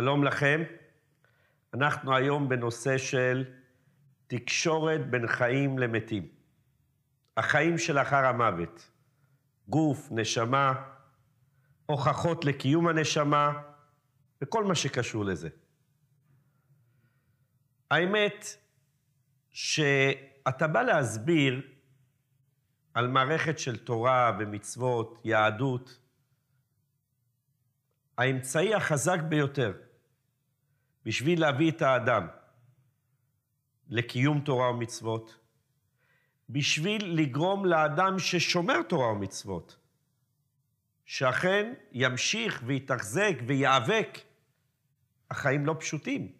שלום לכם. אנחנו היום בנושא של תקשורת בין חיים למתים. החיים שלאחר המוות, גוף, נשמה, הוכחות לקיום הנשמה וכל מה שקשור לזה. האמת שאתה בא להסביר על מערכת של תורה ומצוות, יהדות, האמצעי החזק ביותר בשביל להביא את האדם לקיום תורה ומצוות, בשביל לגרום לאדם ששומר תורה ומצוות, שאכן ימשיך ויתחזק וייאבק. החיים לא פשוטים.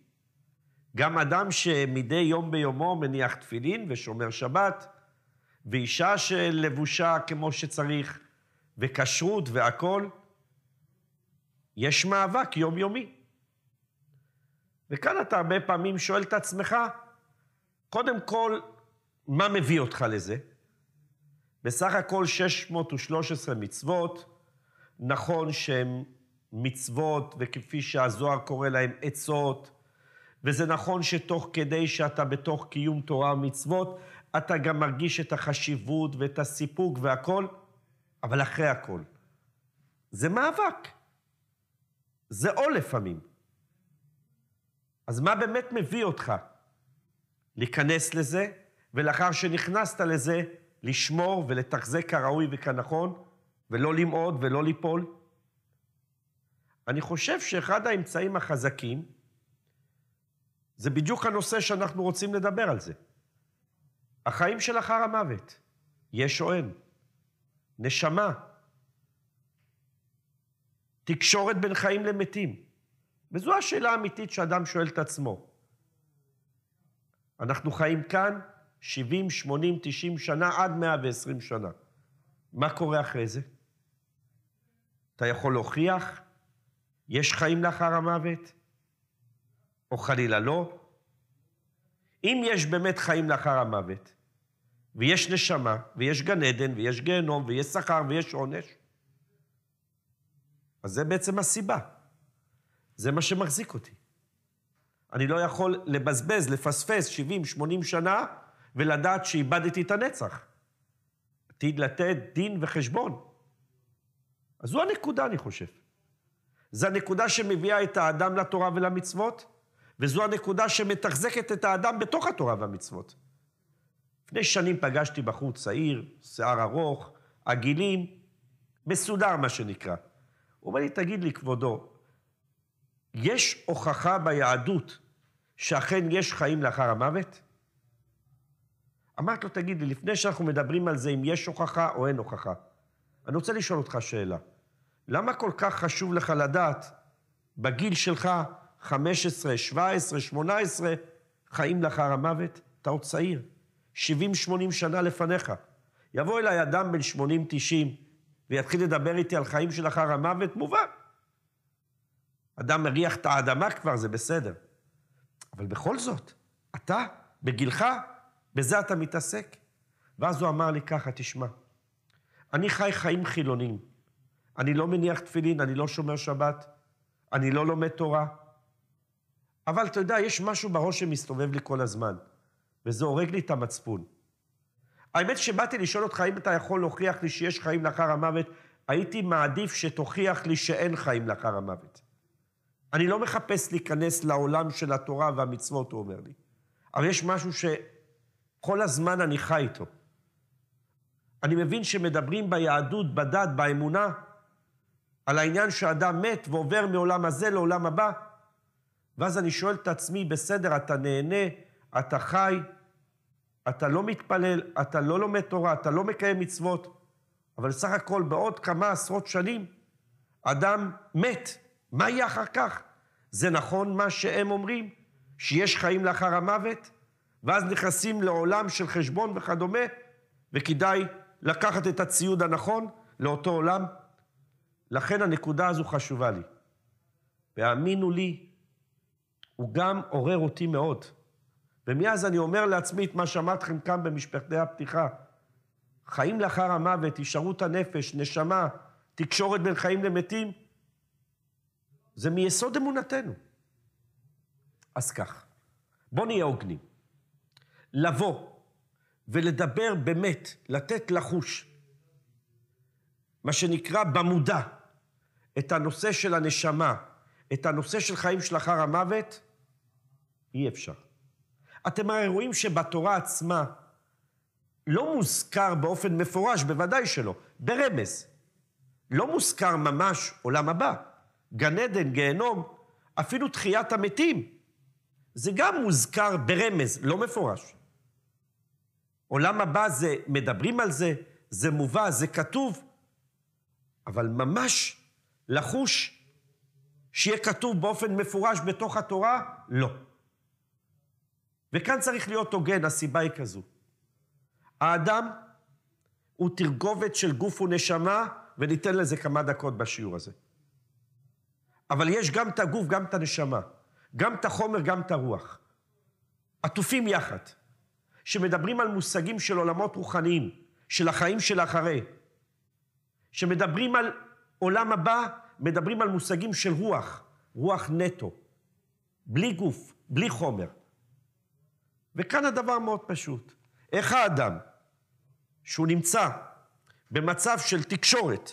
גם אדם שמדי יום ביומו מניח תפילין ושומר שבת, ואישה שלבושה כמו שצריך, וכשרות והכול, יש מאבק יומיומי. וכאן אתה הרבה פעמים שואל את עצמך, קודם כל, מה מביא אותך לזה? בסך הכל 613 מצוות, נכון שהן מצוות, וכפי שהזוהר קורא להן עצות, וזה נכון שתוך כדי שאתה בתוך קיום תורה ומצוות, אתה גם מרגיש את החשיבות ואת הסיפוק והכול, אבל אחרי הכל, זה מאבק. זה עול לפעמים. אז מה באמת מביא אותך להיכנס לזה, ולאחר שנכנסת לזה, לשמור ולתחזק כראוי וכנכון, ולא למעוד ולא ליפול? אני חושב שאחד האמצעים החזקים זה בדיוק הנושא שאנחנו רוצים לדבר על זה. החיים של אחר המוות, יש או אין, נשמה, תקשורת בין חיים למתים. וזו השאלה האמיתית שאדם שואל את עצמו. אנחנו חיים כאן 70, 80, 90 שנה, עד 120 שנה. מה קורה אחרי זה? אתה יכול להוכיח? יש חיים לאחר המוות? או חלילה לא? אם יש באמת חיים לאחר המוות, ויש נשמה, ויש גן עדן, ויש גיהנום, ויש שכר, ויש עונש, אז זה בעצם הסיבה. זה מה שמחזיק אותי. אני לא יכול לבזבז, לפספס 70, 80 שנה ולדעת שאיבדתי את הנצח. עתיד לתת דין וחשבון. אז זו הנקודה, אני חושב. זו הנקודה שמביאה את האדם לתורה ולמצוות, וזו הנקודה שמתחזקת את האדם בתוך התורה והמצוות. לפני שנים פגשתי בחור צעיר, שיער ארוך, עגילים, מסודר, מה שנקרא. הוא אומר לי, תגיד לי, כבודו, יש הוכחה ביהדות שאכן יש חיים לאחר המוות? אמרת לו, תגיד לי, לפני שאנחנו מדברים על זה, אם יש הוכחה או אין הוכחה, אני רוצה לשאול אותך שאלה. למה כל כך חשוב לך לדעת, בגיל שלך, 15, 17, 18, חיים לאחר המוות? אתה עוד צעיר, 70-80 שנה לפניך. יבוא אליי אדם בן 80-90 ויתחיל לדבר איתי על חיים שלאחר המוות, מובן. אדם מריח את האדמה כבר, זה בסדר. אבל בכל זאת, אתה, בגילך, בזה אתה מתעסק. ואז הוא אמר לי ככה, תשמע, אני חי חיים חילוניים. אני לא מניח תפילין, אני לא שומר שבת, אני לא לומד תורה. אבל אתה יודע, יש משהו בראש שמסתובב לי כל הזמן, וזה הורג לי את המצפון. האמת שבאתי לשאול אותך אם אתה יכול להוכיח לי שיש חיים לאחר המוות, הייתי מעדיף שתוכיח לי שאין חיים לאחר המוות. אני לא מחפש להיכנס לעולם של התורה והמצוות, הוא אומר לי. אבל יש משהו שכל הזמן אני חי איתו. אני מבין שמדברים ביהדות, בדת, באמונה, על העניין שאדם מת ועובר מעולם הזה לעולם הבא. ואז אני שואל את עצמי, בסדר, אתה נהנה, אתה חי, אתה לא מתפלל, אתה לא לומד תורה, אתה לא מקיים מצוות, אבל סך הכל בעוד כמה עשרות שנים אדם מת. מה יהיה אחר כך? זה נכון מה שהם אומרים, שיש חיים לאחר המוות? ואז נכנסים לעולם של חשבון וכדומה, וכדאי לקחת את הציוד הנכון לאותו עולם. לכן הנקודה הזו חשובה לי. והאמינו לי, הוא גם עורר אותי מאוד. ומאז אני אומר לעצמי את מה שאמרתי לכם כאן במשפחתי הפתיחה. חיים לאחר המוות, הישארות הנפש, נשמה, תקשורת בין חיים למתים, זה מיסוד אמונתנו. אז כך, בואו נהיה הוגנים. לבוא ולדבר באמת, לתת לחוש, מה שנקרא במודע, את הנושא של הנשמה, את הנושא של חיים של אחר המוות, אי אפשר. אתם הרי רואים שבתורה עצמה לא מוזכר באופן מפורש, בוודאי שלא, ברמז. לא מוזכר ממש עולם הבא. גן עדן, גיהנום, אפילו תחיית המתים, זה גם מוזכר ברמז, לא מפורש. עולם הבא זה, מדברים על זה, זה מובא, זה כתוב, אבל ממש לחוש שיהיה כתוב באופן מפורש בתוך התורה, לא. וכאן צריך להיות הוגן, הסיבה היא כזו. האדם הוא תרגובת של גוף ונשמה, וניתן לזה כמה דקות בשיעור הזה. אבל יש גם את הגוף, גם את הנשמה. גם את החומר, גם את הרוח. עטופים יחד. שמדברים על מושגים של עולמות רוחניים, של החיים של אחרי. שמדברים על עולם הבא, מדברים על מושגים של רוח, רוח נטו. בלי גוף, בלי חומר. וכאן הדבר מאוד פשוט. איך האדם, שהוא נמצא במצב של תקשורת,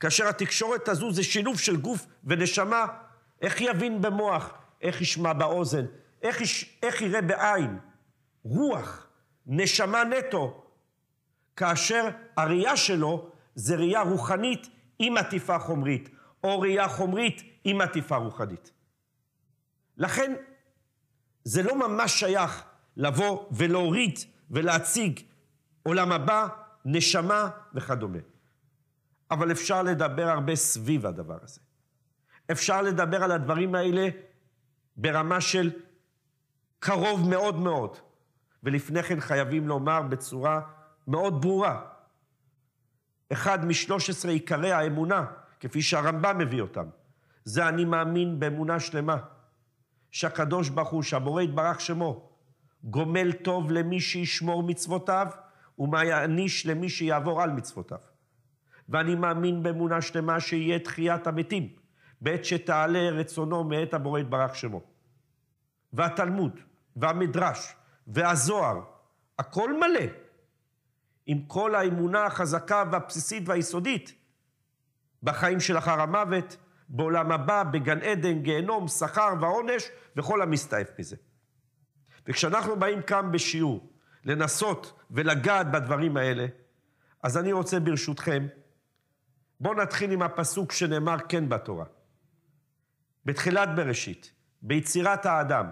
כאשר התקשורת הזו זה שילוב של גוף ונשמה, איך יבין במוח, איך ישמע באוזן, איך, יש, איך יראה בעין, רוח, נשמה נטו, כאשר הראייה שלו זה ראייה רוחנית עם עטיפה חומרית, או ראייה חומרית עם עטיפה רוחנית. לכן, זה לא ממש שייך לבוא ולהוריד ולהציג עולם הבא, נשמה וכדומה. אבל אפשר לדבר הרבה סביב הדבר הזה. אפשר לדבר על הדברים האלה ברמה של קרוב מאוד מאוד. ולפני כן חייבים לומר בצורה מאוד ברורה, אחד משלוש עשרה עיקרי האמונה, כפי שהרמב"ם מביא אותם, זה אני מאמין באמונה שלמה, שהקדוש ברוך הוא, שהבורא יתברך שמו, גומל טוב למי שישמור מצוותיו, ומעניש למי שיעבור על מצוותיו. ואני מאמין באמונה שלמה שיהיה תחיית המתים, בעת שתעלה רצונו מאת הבורא יתברך שמו. והתלמוד, והמדרש, והזוהר, הכל מלא, עם כל האמונה החזקה והבסיסית והיסודית, בחיים שלאחר המוות, בעולם הבא, בגן עדן, גיהנום, שכר ועונש, וכל המסתעף מזה. וכשאנחנו באים כאן בשיעור לנסות ולגעת בדברים האלה, אז אני רוצה ברשותכם בואו נתחיל עם הפסוק שנאמר כן בתורה. בתחילת בראשית, ביצירת האדם,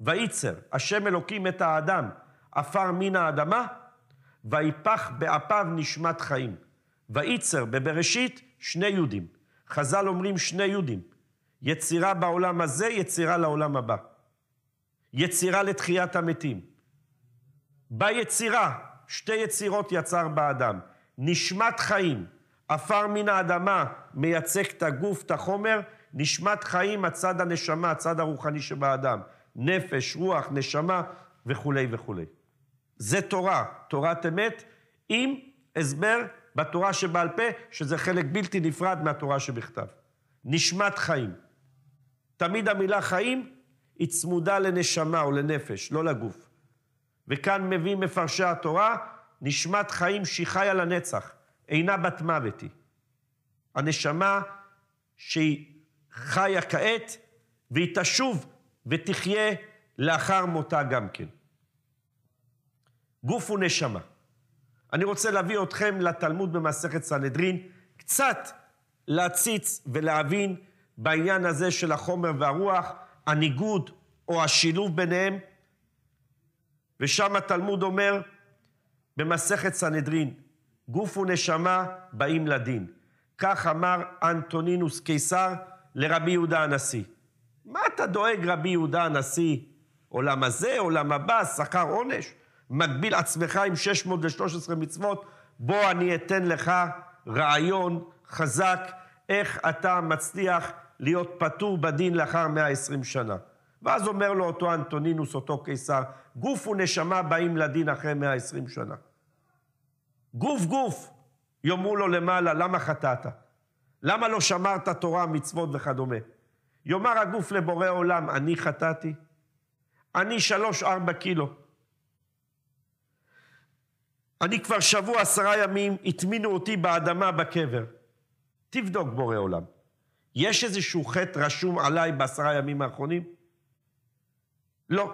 וייצר, השם אלוקים את האדם, עפר מן האדמה, ויפח באפיו נשמת חיים. וייצר בבראשית, שני יהודים. חז"ל אומרים שני יהודים. יצירה בעולם הזה, יצירה לעולם הבא. יצירה לתחיית המתים. ביצירה, שתי יצירות יצר באדם. נשמת חיים, עפר מן האדמה מייצג את הגוף, את החומר, נשמת חיים, הצד הנשמה, הצד הרוחני שבאדם. נפש, רוח, נשמה וכולי וכולי. זה תורה, תורת אמת, עם הסבר בתורה שבעל פה, שזה חלק בלתי נפרד מהתורה שבכתב. נשמת חיים. תמיד המילה חיים היא צמודה לנשמה או לנפש, לא לגוף. וכאן מביא מפרשי התורה, נשמת חיים חיה לנצח. אינה בת מוות היא. הנשמה שהיא חיה כעת, והיא תשוב ותחיה לאחר מותה גם כן. גוף ונשמה. אני רוצה להביא אתכם לתלמוד במסכת סנהדרין, קצת להציץ ולהבין בעניין הזה של החומר והרוח, הניגוד או השילוב ביניהם. ושם התלמוד אומר במסכת סנהדרין, גוף ונשמה באים לדין. כך אמר אנטונינוס קיסר לרבי יהודה הנשיא. מה אתה דואג, רבי יהודה הנשיא? עולם הזה, עולם הבא, שכר עונש? מגביל עצמך עם 613 מצוות? בוא אני אתן לך רעיון חזק איך אתה מצליח להיות פטור בדין לאחר 120 שנה. ואז אומר לו אותו אנטונינוס, אותו קיסר, גוף ונשמה באים לדין אחרי 120 שנה. גוף גוף, יאמרו לו למעלה, למה חטאת? למה לא שמרת תורה, מצוות וכדומה? יאמר הגוף לבורא עולם, אני חטאתי? אני שלוש-ארבע קילו. אני כבר שבוע, עשרה ימים, הטמינו אותי באדמה בקבר. תבדוק, בורא עולם. יש איזשהו חטא רשום עליי בעשרה ימים האחרונים? לא.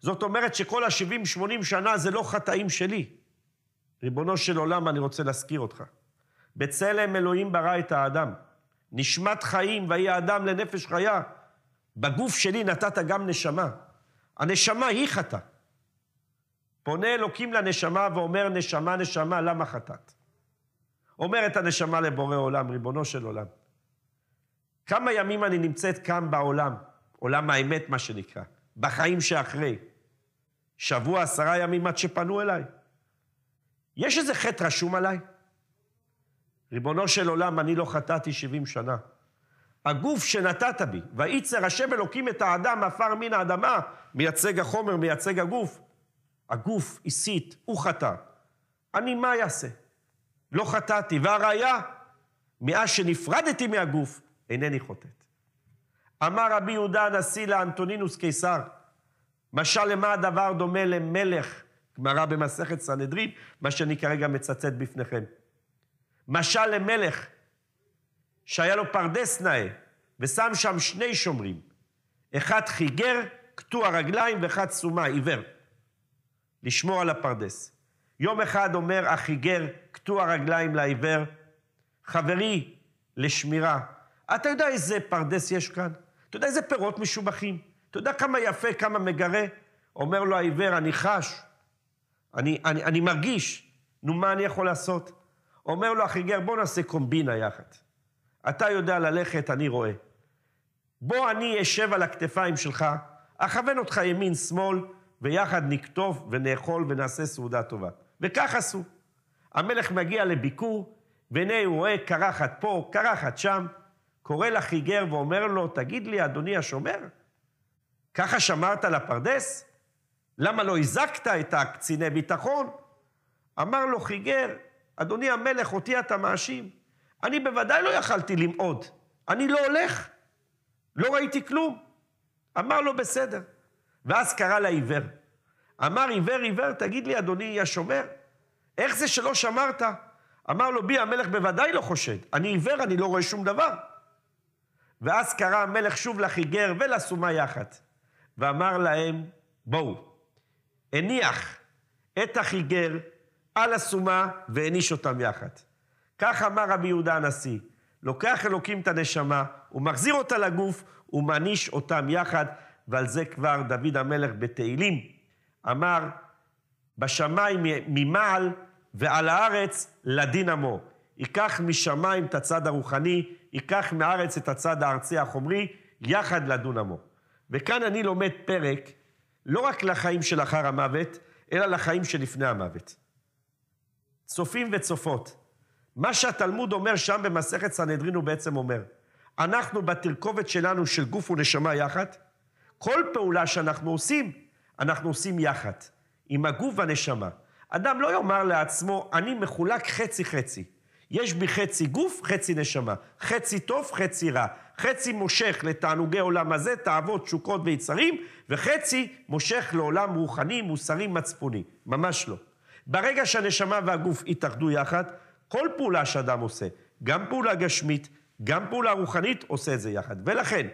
זאת אומרת שכל השבעים, שמונים שנה זה לא חטאים שלי. ריבונו של עולם, אני רוצה להזכיר אותך. בצלם אלוהים ברא את האדם. נשמת חיים, ויהי האדם לנפש חיה. בגוף שלי נתת גם נשמה. הנשמה היא חטא. פונה אלוקים לנשמה ואומר, נשמה, נשמה, למה חטאת? אומרת הנשמה לבורא עולם, ריבונו של עולם, כמה ימים אני נמצאת כאן בעולם, עולם האמת, מה שנקרא, בחיים שאחרי. שבוע, עשרה ימים עד שפנו אליי. יש איזה חטא רשום עליי? ריבונו של עולם, אני לא חטאתי 70 שנה. הגוף שנתת בי, וייצר השם אלוקים את האדם עפר מן האדמה, מייצג החומר, מייצג הגוף. הגוף הסית, הוא חטא. אני מה אעשה? לא חטאתי, והראיה, מאז שנפרדתי מהגוף, אינני חוטאת. אמר רבי יהודה הנשיא לאנטונינוס קיסר, משל למה הדבר דומה למלך גמרא במסכת סנהדרין, מה שאני כרגע מצטט בפניכם. משל למלך שהיה לו פרדס נאה, ושם שם שני שומרים, אחד חיגר, קטוע רגליים ואחד סומה, עיוור, לשמור על הפרדס. יום אחד אומר החיגר, קטוע רגליים לעיוור, חברי לשמירה, אתה יודע איזה פרדס יש כאן? אתה יודע איזה פירות משובחים? אתה יודע כמה יפה, כמה מגרה? אומר לו העיוור, אני חש אני, אני, אני מרגיש, נו, מה אני יכול לעשות? אומר לו החיגר, בוא נעשה קומבינה יחד. אתה יודע ללכת, אני רואה. בוא אני אשב על הכתפיים שלך, אכוון אותך ימין-שמאל, ויחד נכתוב ונאכול ונעשה סעודה טובה. וכך עשו. המלך מגיע לביקור, והנה הוא רואה קרחת פה, קרחת שם, קורא לחיגר ואומר לו, תגיד לי, אדוני השומר, ככה שמרת על הפרדס? למה לא הזקת את הקציני ביטחון? אמר לו חיגר, אדוני המלך, אותי אתה מאשים. אני בוודאי לא יכלתי למעוד. אני לא הולך. לא ראיתי כלום. אמר לו, בסדר. ואז קרא לעיוור. אמר עיוור, עיוור, תגיד לי, אדוני השומר, איך זה שלא שמרת? אמר לו, בי המלך בוודאי לא חושד. אני עיוור, אני לא רואה שום דבר. ואז קרא המלך שוב לחיגר ולסומה יחד, ואמר להם, בואו, הניח את החיגר על הסומה והעניש אותם יחד. כך אמר רבי יהודה הנשיא, לוקח אלוקים את הנשמה, הוא מחזיר אותה לגוף, הוא מעניש אותם יחד, ועל זה כבר דוד המלך בתהילים אמר, בשמיים ממעל ועל הארץ לדין עמו. ייקח משמיים את הצד הרוחני, ייקח מארץ את הצד הארצי החומרי, יחד לדון עמו. וכאן אני לומד פרק לא רק לחיים שלאחר המוות, אלא לחיים שלפני המוות. צופים וצופות. מה שהתלמוד אומר שם במסכת סנהדרין הוא בעצם אומר, אנחנו בתרכובת שלנו של גוף ונשמה יחד, כל פעולה שאנחנו עושים, אנחנו עושים יחד, עם הגוף והנשמה. אדם לא יאמר לעצמו, אני מחולק חצי-חצי. יש בי חצי גוף, חצי נשמה. חצי טוב, חצי רע. חצי מושך לתענוגי עולם הזה, תאוות, תשוקות ויצרים, וחצי מושך לעולם רוחני, מוסרי, מצפוני. ממש לא. ברגע שהנשמה והגוף יתאחדו יחד, כל פעולה שאדם עושה, גם פעולה גשמית, גם פעולה רוחנית, עושה את זה יחד. ולכן,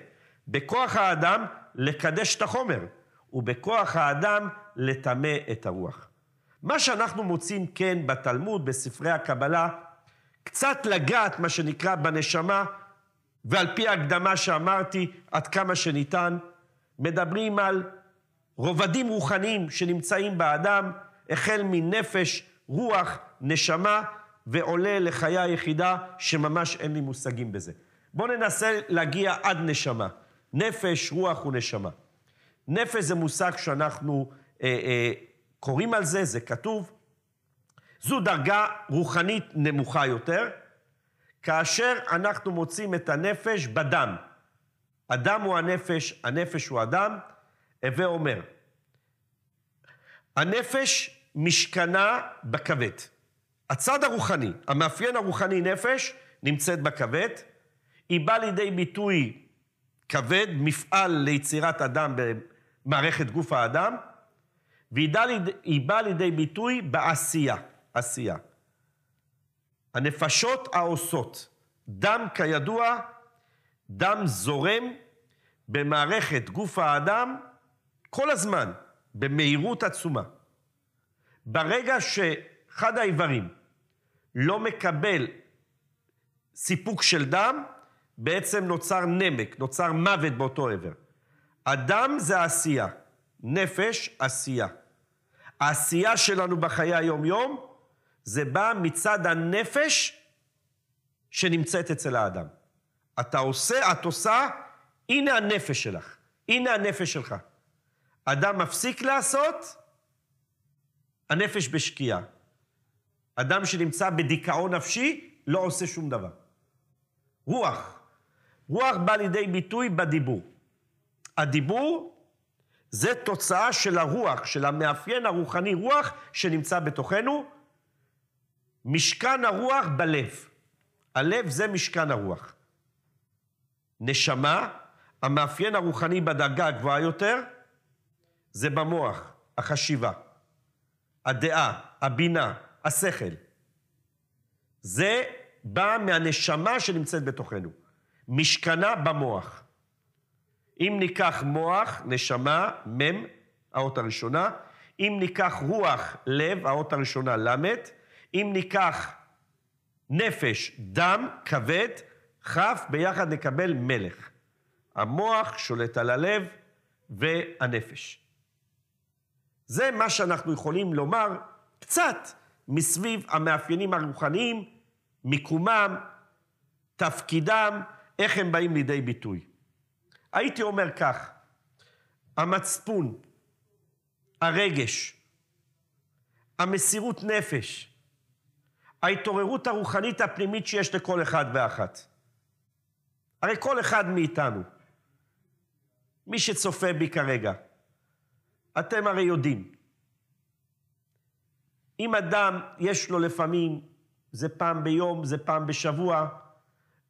בכוח האדם לקדש את החומר, ובכוח האדם לטמא את הרוח. מה שאנחנו מוצאים כן בתלמוד, בספרי הקבלה, קצת לגעת, מה שנקרא, בנשמה, ועל פי ההקדמה שאמרתי, עד כמה שניתן, מדברים על רובדים רוחניים שנמצאים באדם, החל מנפש, רוח, נשמה, ועולה לחיה היחידה שממש אין לי מושגים בזה. בואו ננסה להגיע עד נשמה. נפש, רוח ונשמה. נפש זה מושג שאנחנו אה, אה, קוראים על זה, זה כתוב. זו דרגה רוחנית נמוכה יותר, כאשר אנחנו מוצאים את הנפש בדם. הדם הוא הנפש, הנפש הוא הדם. הווה אומר, הנפש משכנה בכבד. הצד הרוחני, המאפיין הרוחני נפש, נמצאת בכבד. היא באה לידי ביטוי כבד, מפעל ליצירת אדם במערכת גוף האדם, והיא באה לידי ביטוי בעשייה. עשייה. הנפשות העושות, דם כידוע, דם זורם במערכת גוף האדם כל הזמן, במהירות עצומה. ברגע שאחד האיברים לא מקבל סיפוק של דם, בעצם נוצר נמק, נוצר מוות באותו עבר. הדם זה עשייה, נפש, עשייה. העשייה שלנו בחיי היום-יום זה בא מצד הנפש שנמצאת אצל האדם. אתה עושה, את עושה, הנה הנפש שלך, הנה הנפש שלך. אדם מפסיק לעשות, הנפש בשקיעה. אדם שנמצא בדיכאון נפשי לא עושה שום דבר. רוח. רוח בא לידי ביטוי בדיבור. הדיבור זה תוצאה של הרוח, של המאפיין הרוחני רוח שנמצא בתוכנו, משכן הרוח בלב. הלב זה משכן הרוח. נשמה, המאפיין הרוחני בדרגה הגבוהה יותר, זה במוח, החשיבה, הדעה, הבינה, השכל. זה בא מהנשמה שנמצאת בתוכנו. משכנה במוח. אם ניקח מוח, נשמה, מ', האות הראשונה, אם ניקח רוח, לב, האות הראשונה, ל', אם ניקח נפש, דם, כבד, כף, ביחד נקבל מלך. המוח שולט על הלב והנפש. זה מה שאנחנו יכולים לומר קצת מסביב המאפיינים הרוחניים, מיקומם, תפקידם, איך הם באים לידי ביטוי. הייתי אומר כך, המצפון, הרגש, המסירות נפש, ההתעוררות הרוחנית הפנימית שיש לכל אחד ואחת. הרי כל אחד מאיתנו, מי שצופה בי כרגע, אתם הרי יודעים. אם אדם יש לו לפעמים, זה פעם ביום, זה פעם בשבוע,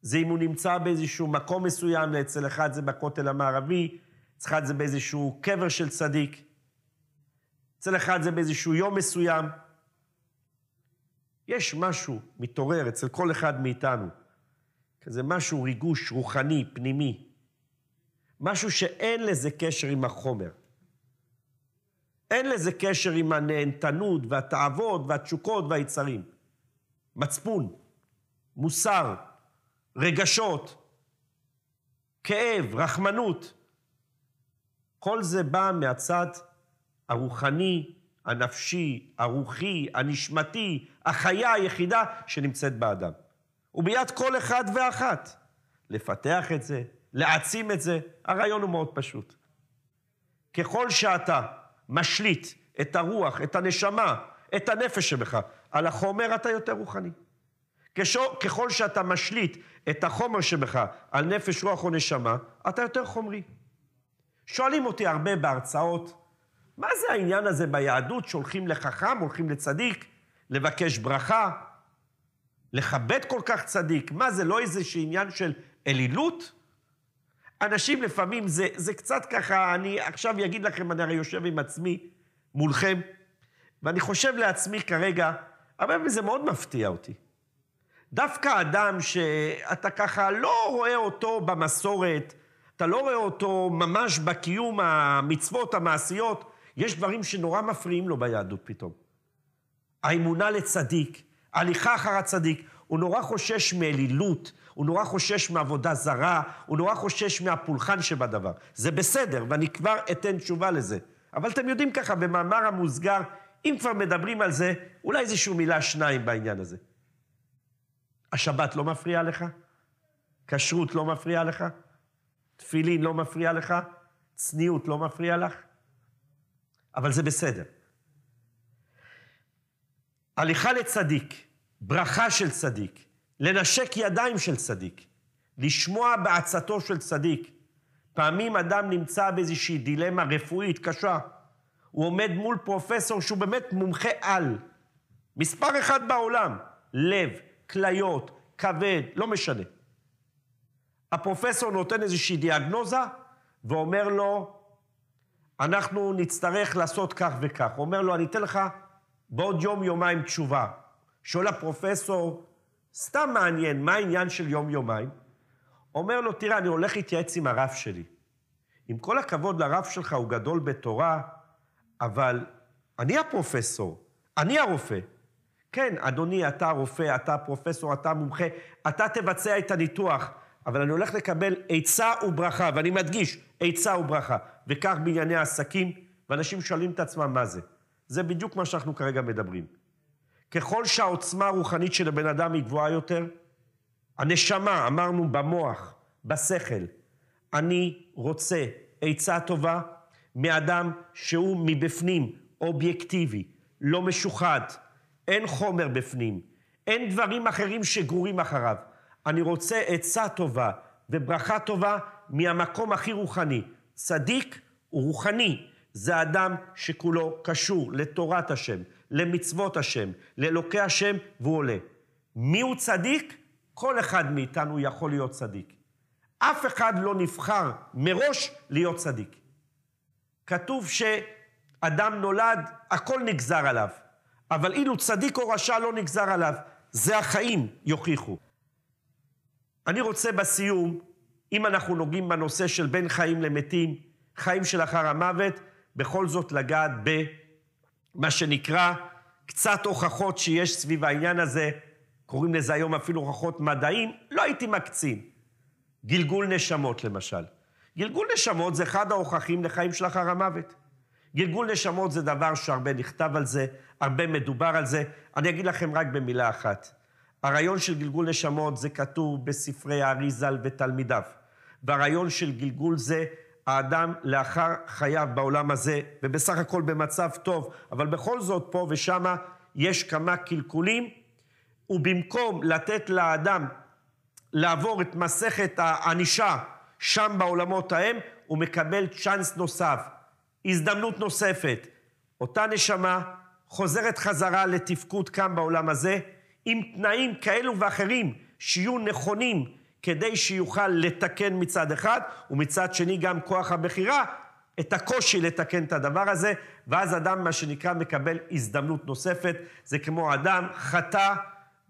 זה אם הוא נמצא באיזשהו מקום מסוים, אצל אחד זה בכותל המערבי, אצל אחד זה באיזשהו קבר של צדיק, אצל אחד זה באיזשהו יום מסוים. יש משהו מתעורר אצל כל אחד מאיתנו, כזה משהו ריגוש רוחני, פנימי, משהו שאין לזה קשר עם החומר. אין לזה קשר עם הנהנתנות והתאוות והתשוקות והיצרים. מצפון, מוסר, רגשות, כאב, רחמנות. כל זה בא מהצד הרוחני, הנפשי, הרוחי, הנשמתי, החיה היחידה שנמצאת באדם. וביד כל אחד ואחת. לפתח את זה, להעצים את זה, הרעיון הוא מאוד פשוט. ככל שאתה משליט את הרוח, את הנשמה, את הנפש שבך, על החומר אתה יותר רוחני. ככל שאתה משליט את החומר שבך על נפש, רוח או נשמה, אתה יותר חומרי. שואלים אותי הרבה בהרצאות, מה זה העניין הזה ביהדות שהולכים לחכם, הולכים לצדיק, לבקש ברכה, לכבד כל כך צדיק? מה זה, לא איזה עניין של אלילות? אנשים לפעמים, זה, זה קצת ככה, אני עכשיו אגיד לכם, אני הרי יושב עם עצמי, מולכם, ואני חושב לעצמי כרגע, הרבה פעמים זה מאוד מפתיע אותי. דווקא אדם שאתה ככה לא רואה אותו במסורת, אתה לא רואה אותו ממש בקיום המצוות המעשיות, יש דברים שנורא מפריעים לו ביהדות פתאום. האמונה לצדיק, הליכה אחר הצדיק, הוא נורא חושש מאלילות, הוא נורא חושש מעבודה זרה, הוא נורא חושש מהפולחן שבדבר. זה בסדר, ואני כבר אתן תשובה לזה. אבל אתם יודעים ככה, במאמר המוסגר, אם כבר מדברים על זה, אולי איזושהי מילה שניים בעניין הזה. השבת לא מפריעה לך? כשרות לא מפריעה לך? תפילין לא מפריעה לך? צניעות לא מפריעה לך? אבל זה בסדר. הליכה לצדיק, ברכה של צדיק, לנשק ידיים של צדיק, לשמוע בעצתו של צדיק. פעמים אדם נמצא באיזושהי דילמה רפואית קשה. הוא עומד מול פרופסור שהוא באמת מומחה על, מספר אחד בעולם, לב, כליות, כבד, לא משנה. הפרופסור נותן איזושהי דיאגנוזה ואומר לו, אנחנו נצטרך לעשות כך וכך. הוא אומר לו, אני אתן לך בעוד יום-יומיים תשובה. שואל הפרופסור, סתם מעניין, מה העניין של יום-יומיים? אומר לו, תראה, אני הולך להתייעץ עם הרב שלי. עם כל הכבוד לרב שלך, הוא גדול בתורה, אבל אני הפרופסור, אני הרופא. כן, אדוני, אתה הרופא, אתה הפרופסור, אתה המומחה, אתה תבצע את הניתוח. אבל אני הולך לקבל עצה וברכה, ואני מדגיש, עצה וברכה. וכך בענייני עסקים, ואנשים שואלים את עצמם מה זה. זה בדיוק מה שאנחנו כרגע מדברים. ככל שהעוצמה הרוחנית של הבן אדם היא גבוהה יותר, הנשמה, אמרנו, במוח, בשכל, אני רוצה עצה טובה מאדם שהוא מבפנים, אובייקטיבי, לא משוחד, אין חומר בפנים, אין דברים אחרים שגורים אחריו. אני רוצה עצה טובה וברכה טובה מהמקום הכי רוחני. צדיק הוא רוחני, זה אדם שכולו קשור לתורת השם, למצוות השם, לאלוקי השם, והוא עולה. הוא צדיק? כל אחד מאיתנו יכול להיות צדיק. אף אחד לא נבחר מראש להיות צדיק. כתוב שאדם נולד, הכל נגזר עליו, אבל אילו צדיק או רשע לא נגזר עליו, זה החיים יוכיחו. אני רוצה בסיום, אם אנחנו נוגעים בנושא של בין חיים למתים, חיים שלאחר המוות, בכל זאת לגעת במה שנקרא קצת הוכחות שיש סביב העניין הזה, קוראים לזה היום אפילו הוכחות מדעים, לא הייתי מקצין. גלגול נשמות למשל. גלגול נשמות זה אחד ההוכחים לחיים שלאחר המוות. גלגול נשמות זה דבר שהרבה נכתב על זה, הרבה מדובר על זה. אני אגיד לכם רק במילה אחת. הרעיון של גלגול נשמות זה כתוב בספרי האריזל ותלמידיו. והרעיון של גלגול זה, האדם לאחר חייו בעולם הזה, ובסך הכל במצב טוב, אבל בכל זאת פה ושמה יש כמה קלקולים, ובמקום לתת לאדם לעבור את מסכת הענישה שם בעולמות ההם, הוא מקבל צ'אנס נוסף, הזדמנות נוספת. אותה נשמה חוזרת חזרה לתפקוד כאן בעולם הזה, עם תנאים כאלו ואחרים שיהיו נכונים כדי שיוכל לתקן מצד אחד, ומצד שני גם כוח הבחירה, את הקושי לתקן את הדבר הזה, ואז אדם, מה שנקרא, מקבל הזדמנות נוספת. זה כמו אדם חטא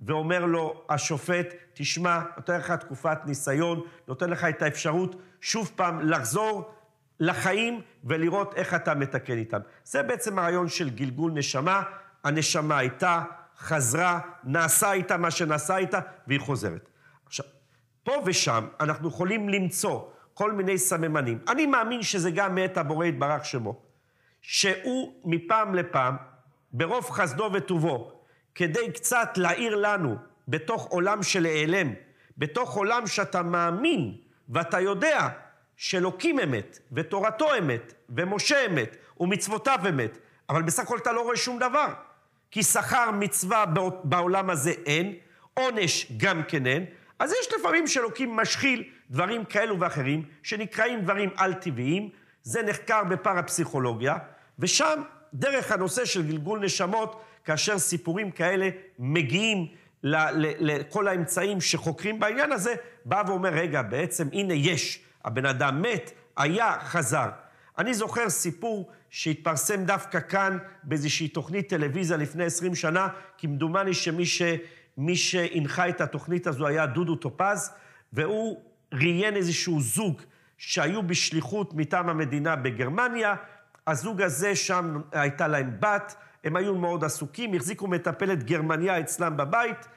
ואומר לו השופט, תשמע, נותן לך תקופת ניסיון, נותן לך את האפשרות שוב פעם לחזור לחיים ולראות איך אתה מתקן איתם. זה בעצם הרעיון של גלגול נשמה. הנשמה הייתה חזרה, נעשה איתה מה שנעשה איתה, והיא חוזרת. עכשיו, פה ושם אנחנו יכולים למצוא כל מיני סממנים. אני מאמין שזה גם מאת הבורא יתברך שמו, שהוא מפעם לפעם, ברוב חסדו וטובו, כדי קצת להאיר לנו, בתוך עולם של העלם, בתוך עולם שאתה מאמין ואתה יודע שאלוקים אמת, ותורתו אמת, ומשה אמת, ומצוותיו אמת, אבל בסך הכל אתה לא רואה שום דבר. כי שכר מצווה בעולם הזה אין, עונש גם כן אין, אז יש לפעמים שאלוקים משחיל דברים כאלו ואחרים, שנקראים דברים על-טבעיים, זה נחקר בפרפסיכולוגיה, ושם, דרך הנושא של גלגול נשמות, כאשר סיפורים כאלה מגיעים לכל האמצעים שחוקרים בעניין הזה, בא ואומר, רגע, בעצם הנה יש, הבן אדם מת, היה, חזר. אני זוכר סיפור שהתפרסם דווקא כאן באיזושהי תוכנית טלוויזיה לפני 20 שנה, כי מדומני שמי ש... שהנחה את התוכנית הזו היה דודו טופז, והוא ראיין איזשהו זוג שהיו בשליחות מטעם המדינה בגרמניה. הזוג הזה, שם הייתה להם בת, הם היו מאוד עסוקים, החזיקו מטפלת גרמניה אצלם בבית,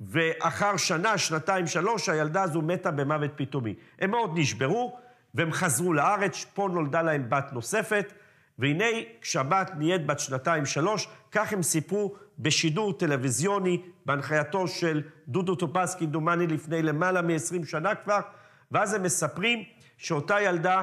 ואחר שנה, שנתיים, שלוש, הילדה הזו מתה במוות פתאומי. הם מאוד נשברו, והם חזרו לארץ, פה נולדה להם בת נוספת, והנה כשהבת נהיית בת שנתיים-שלוש, כך הם סיפרו בשידור טלוויזיוני, בהנחייתו של דודו טופס, כמדומני לפני למעלה מ-20 שנה כבר, ואז הם מספרים שאותה ילדה,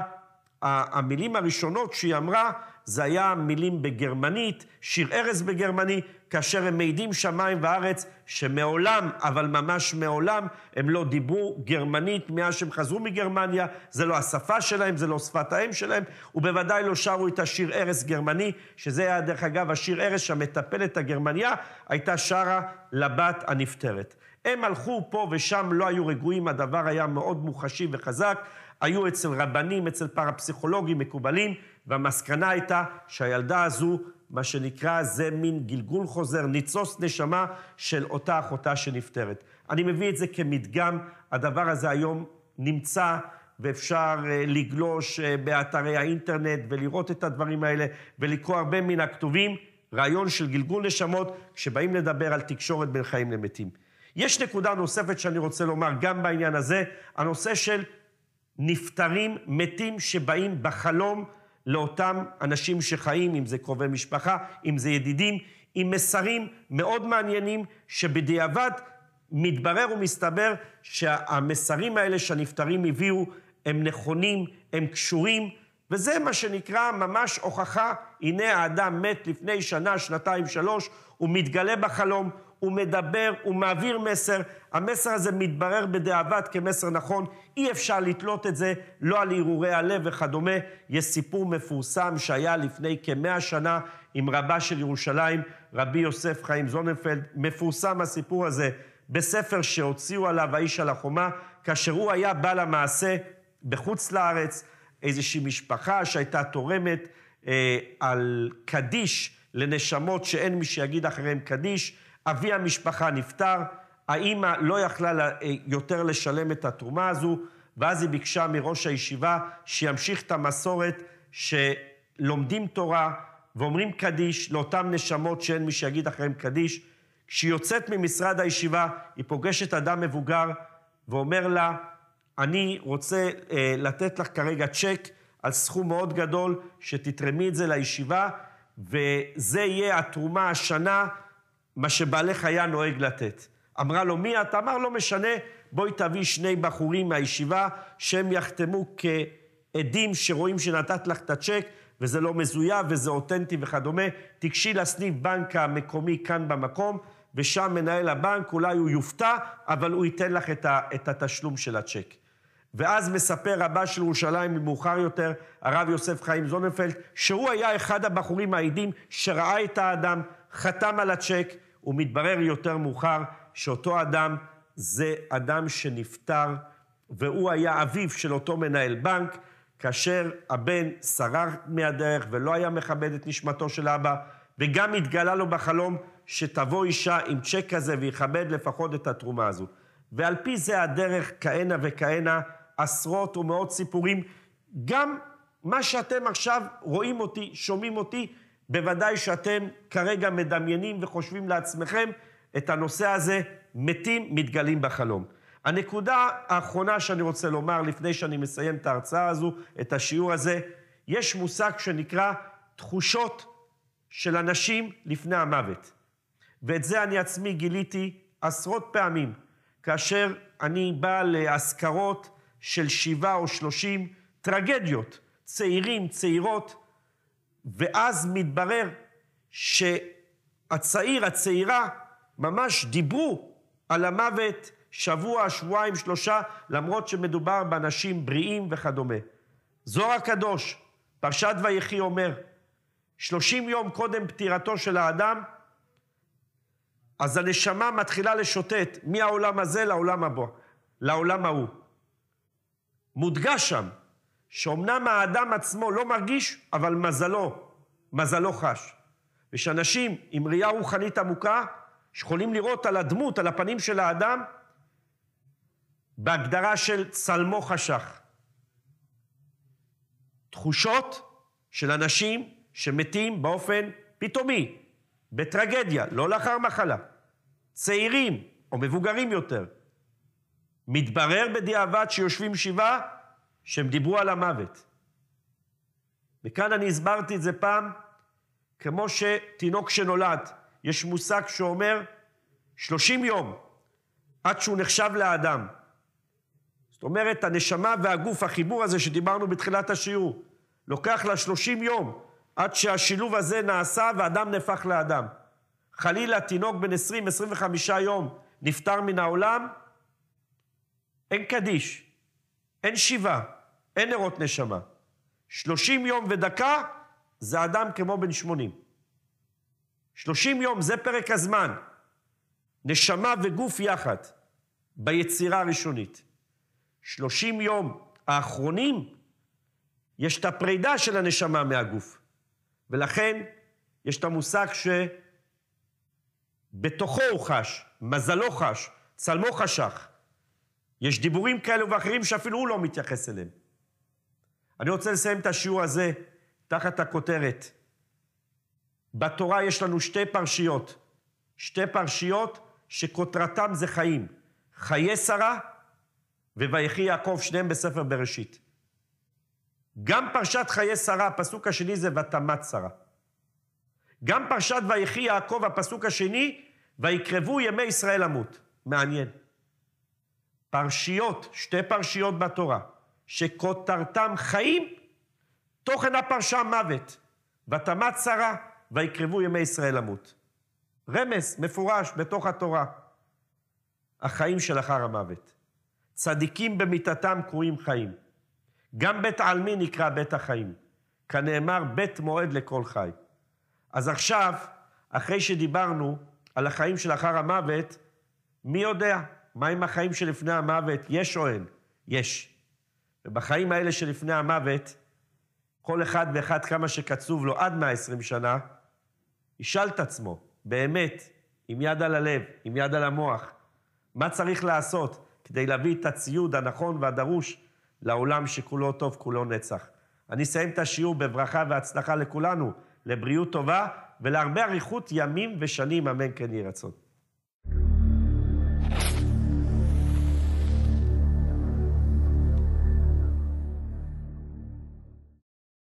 המילים הראשונות שהיא אמרה, זה היה מילים בגרמנית, שיר ארז בגרמנית, כאשר הם מעידים שמיים וארץ שמעולם, אבל ממש מעולם, הם לא דיברו גרמנית מאז שהם חזרו מגרמניה, זה לא השפה שלהם, זה לא שפת האם שלהם, ובוודאי לא שרו את השיר ארס גרמני, שזה היה, דרך אגב, השיר ארס שהמטפלת הגרמניה הייתה שרה לבת הנפטרת. הם הלכו פה ושם, לא היו רגועים, הדבר היה מאוד מוחשי וחזק. היו אצל רבנים, אצל פרפסיכולוגים מקובלים, והמסקנה הייתה שהילדה הזו מה שנקרא, זה מין גלגול חוזר, ניצוץ נשמה של אותה אחותה שנפטרת. אני מביא את זה כמדגם, הדבר הזה היום נמצא ואפשר אה, לגלוש אה, באתרי האינטרנט ולראות את הדברים האלה ולקרוא הרבה מן הכתובים. רעיון של גלגול נשמות כשבאים לדבר על תקשורת בין חיים למתים. יש נקודה נוספת שאני רוצה לומר גם בעניין הזה, הנושא של נפטרים, מתים שבאים בחלום לאותם אנשים שחיים, אם זה קרובי משפחה, אם זה ידידים, עם מסרים מאוד מעניינים, שבדיעבד מתברר ומסתבר שהמסרים האלה שהנפטרים הביאו הם נכונים, הם קשורים, וזה מה שנקרא ממש הוכחה, הנה האדם מת לפני שנה, שנתיים, שלוש, הוא מתגלה בחלום, הוא מדבר, הוא מעביר מסר, המסר הזה מתברר בדיעבד כמסר נכון, אי אפשר לתלות את זה לא על הרהורי הלב וכדומה. יש סיפור מפורסם שהיה לפני כמאה שנה עם רבה של ירושלים, רבי יוסף חיים זוננפלד. מפורסם הסיפור הזה בספר שהוציאו עליו האיש על החומה, כאשר הוא היה בא למעשה בחוץ לארץ, איזושהי משפחה שהייתה תורמת אה, על קדיש לנשמות שאין מי שיגיד אחריהם קדיש. אבי המשפחה נפטר, האימא לא יכלה אה, יותר לשלם את התרומה הזו, ואז היא ביקשה מראש הישיבה שימשיך את המסורת שלומדים תורה ואומרים קדיש לאותן נשמות שאין מי שיגיד אחריהן קדיש. כשהיא יוצאת ממשרד הישיבה, היא פוגשת אדם מבוגר ואומר לה, אני רוצה אה, לתת לך כרגע צ'ק על סכום מאוד גדול, שתתרמי את זה לישיבה, וזה יהיה התרומה השנה מה שבעלי חיה נוהג לתת. אמרה לו, מי אתה? אמר, לא משנה, בואי תביא שני בחורים מהישיבה, שהם יחתמו כעדים שרואים שנתת לך את הצ'ק, וזה לא מזויף וזה אותנטי וכדומה. תיגשי לסניף בנק המקומי כאן במקום, ושם מנהל הבנק, אולי הוא יופתע, אבל הוא ייתן לך את, ה, את התשלום של הצ'ק. ואז מספר רבה של ירושלים מאוחר יותר, הרב יוסף חיים זוננפלד, שהוא היה אחד הבחורים העדים שראה את האדם, חתם על הצ'ק, ומתברר יותר מאוחר שאותו אדם זה אדם שנפטר, והוא היה אביו של אותו מנהל בנק, כאשר הבן סרח מהדרך ולא היה מכבד את נשמתו של אבא, וגם התגלה לו בחלום שתבוא אישה עם צ'ק כזה ויכבד לפחות את התרומה הזו. ועל פי זה הדרך כהנה וכהנה, עשרות ומאות סיפורים. גם מה שאתם עכשיו רואים אותי, שומעים אותי, בוודאי שאתם כרגע מדמיינים וחושבים לעצמכם את הנושא הזה, מתים מתגלים בחלום. הנקודה האחרונה שאני רוצה לומר לפני שאני מסיים את ההרצאה הזו, את השיעור הזה, יש מושג שנקרא תחושות של אנשים לפני המוות. ואת זה אני עצמי גיליתי עשרות פעמים, כאשר אני בא לאזכרות של שבעה או שלושים טרגדיות, צעירים, צעירות, ואז מתברר שהצעיר, הצעירה, ממש דיברו על המוות שבוע, שבועיים, שלושה, למרות שמדובר באנשים בריאים וכדומה. זוהר הקדוש, פרשת ויחי אומר, שלושים יום קודם פטירתו של האדם, אז הנשמה מתחילה לשוטט מהעולם הזה לעולם הבא, לעולם ההוא. מודגש שם שאומנם האדם עצמו לא מרגיש, אבל מזלו, מזלו חש. ושאנשים עם ראייה רוחנית עמוקה, שיכולים לראות על הדמות, על הפנים של האדם, בהגדרה של צלמו חשך. תחושות של אנשים שמתים באופן פתאומי, בטרגדיה, לא לאחר מחלה. צעירים או מבוגרים יותר. מתברר בדיעבד שיושבים שבעה שהם דיברו על המוות. וכאן אני הסברתי את זה פעם, כמו שתינוק שנולד, יש מושג שאומר 30 יום עד שהוא נחשב לאדם. זאת אומרת, הנשמה והגוף, החיבור הזה שדיברנו בתחילת השיעור, לוקח לה 30 יום עד שהשילוב הזה נעשה ואדם נהפך לאדם. חלילה תינוק בן 20-25 יום נפטר מן העולם, אין קדיש, אין שיבה. אין נרות נשמה. 30 יום ודקה זה אדם כמו בן 80. 30 יום זה פרק הזמן. נשמה וגוף יחד, ביצירה הראשונית. 30 יום האחרונים, יש את הפרידה של הנשמה מהגוף. ולכן, יש את המושג שבתוכו הוא חש, מזלו חש, צלמו חשך. יש דיבורים כאלו ואחרים שאפילו הוא לא מתייחס אליהם. אני רוצה לסיים את השיעור הזה תחת הכותרת. בתורה יש לנו שתי פרשיות, שתי פרשיות שכותרתם זה חיים. חיי שרה ויחי יעקב, שניהם בספר בראשית. גם פרשת חיי שרה, הפסוק השני זה ותמת שרה. גם פרשת ויחי יעקב, הפסוק השני, ויקרבו ימי ישראל למות. מעניין. פרשיות, שתי פרשיות בתורה, שכותרתם חיים, תוכן הפרשה מוות. ותמת שרה, ויקרבו ימי ישראל למות. רמז מפורש בתוך התורה. החיים שלאחר המוות. צדיקים במיתתם קרויים חיים. גם בית העלמין נקרא בית החיים, כנאמר בית מועד לכל חי. אז עכשיו, אחרי שדיברנו על החיים שלאחר המוות, מי יודע מה עם החיים שלפני המוות? יש או אין? יש. ובחיים האלה שלפני המוות, כל אחד ואחד כמה שקצוב לו עד 120 שנה, ישאל את עצמו, באמת, עם יד על הלב, עם יד על המוח, מה צריך לעשות כדי להביא את הציוד הנכון והדרוש לעולם שכולו טוב, כולו נצח. אני אסיים את השיעור בברכה והצלחה לכולנו, לבריאות טובה ולהרבה אריכות ימים ושנים, אמן כן יהי רצון.